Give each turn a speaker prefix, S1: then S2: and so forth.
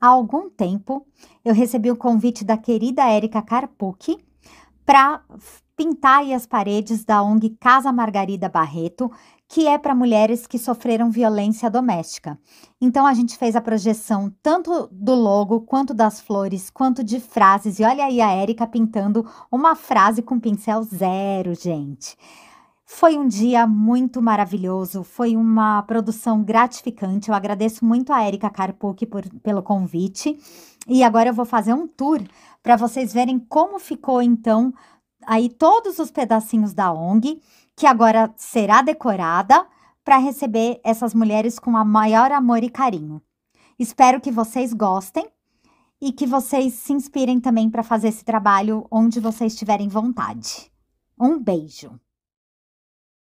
S1: há algum tempo, eu recebi o um convite da querida Érica Carpucci para pintar as paredes da ONG Casa Margarida Barreto, que é para mulheres que sofreram violência doméstica. Então a gente fez a projeção tanto do logo, quanto das flores, quanto de frases. E olha aí a Érica pintando uma frase com pincel zero, gente. Foi um dia muito maravilhoso, foi uma produção gratificante. Eu agradeço muito a Erika Karpuk por, pelo convite. E agora eu vou fazer um tour para vocês verem como ficou então aí todos os pedacinhos da ONG, que agora será decorada para receber essas mulheres com a maior amor e carinho. Espero que vocês gostem e que vocês se inspirem também para fazer esse trabalho onde vocês tiverem vontade.
S2: Um beijo!